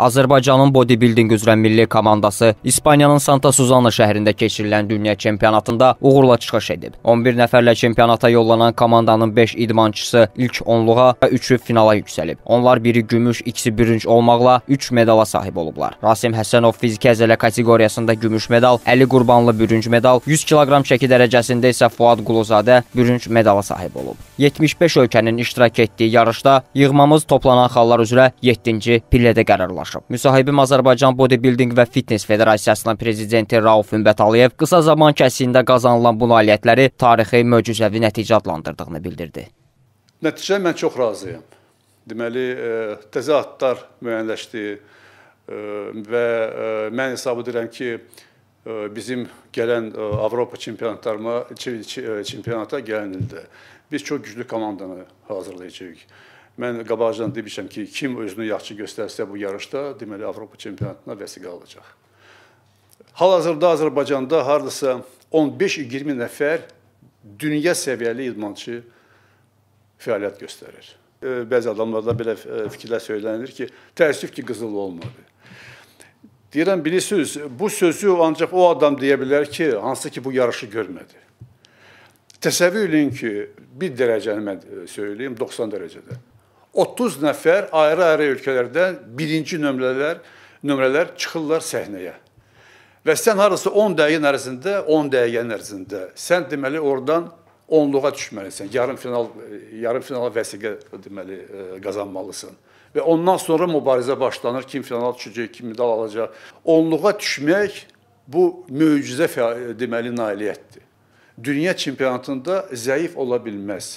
Azərbaycanın bodybuilding üzrə milli komandası İspaniyanın Santa Suzana şəhərində keçirilən dünya çempionatında uğurla çıxış edib. 11 nəfərlə çempionata yollanan komandanın 5 idmançısı ilk 10-luğa və 3-ü finala yüksəlib. Onlar biri gümüş, ikisi bürünc olmaqla 3 medala sahib olublar. Rasim Həsənov fiziki əzələ kateqoriyasında gümüş medal, Əli Qurbanlı bürünc medal, 100 kiloqram çəki dərəcəsində isə Fuad Quluzadə bürünc medala sahib olub. 75 ölkənin iştirak etdiyi yarışda yığmamız toplanan xallar üzrə 7-ci pillədə qərarlanıb razılaşıb. Müsahibim Azərbaycan Bodybuilding və Fitness Federasiyasının prezidenti Rauf Ümbətalıyev qısa zaman kəsiyində qazanılan bu nailiyyətləri tarixi möcüzəvi nəticə adlandırdığını bildirdi. Nəticə mən çox razıyam. Deməli, e, təzə adlar müəyyənləşdi e, və e, mən hesab edirəm ki, bizim gələn Avropa çempionatlarına, çempionata gələn ildə biz çox güclü komandanı hazırlayacağıq. Mən qabaqcadan demişəm ki, kim özünü yaxşı göstərsə bu yarışda, deməli Avropa çempionatına vəsiqə alacaq. Hal-hazırda Azərbaycanda hardasa 15-20 nəfər dünya səviyyəli idmançı fəaliyyət göstərir. E, bəzi adamlarda belə e, fikirlər söylənir ki, təəssüf ki, qızıl olmadı. Deyirəm, bilirsiniz, bu sözü ancaq o adam deyə bilər ki, hansı ki, bu yarışı görmədi. Təsəvvür edin ki, bir dərəcəni mən e, söyləyim, 90 dərəcədə. 30 nəfər ayrı-ayrı ölkələrdən birinci nömrələr nömrələr çıxırlar səhnəyə. Və sən harasa 10 dəqiqə ərzində, 10 dəqiqə ərzində sən deməli oradan 10-luğa düşməlisən. Yarım final e, yarım finala vəsiqə deməli e, qazanmalısan. Və ondan sonra mübarizə başlanır. Kim finala düşəcək, kim medal alacaq. 10-luğa düşmək bu möcüzə e, deməli nailiyyətdir. Dünya çempionatında zəif ola bilməz.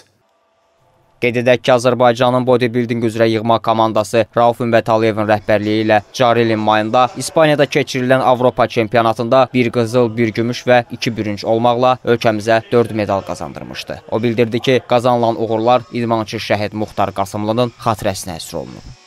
Qeyd edək ki, Azərbaycanın bodybuilding üzrə yığma komandası Rauf Ümbətalıyevin rəhbərliyi ilə cari ilin mayında İspaniyada keçirilən Avropa çempionatında bir qızıl, bir gümüş və iki bürünc olmaqla ölkəmizə 4 medal qazandırmışdı. O bildirdi ki, qazanılan uğurlar idmançı Şəhid Muxtar Qasımlının xatirəsinə əsr olunub.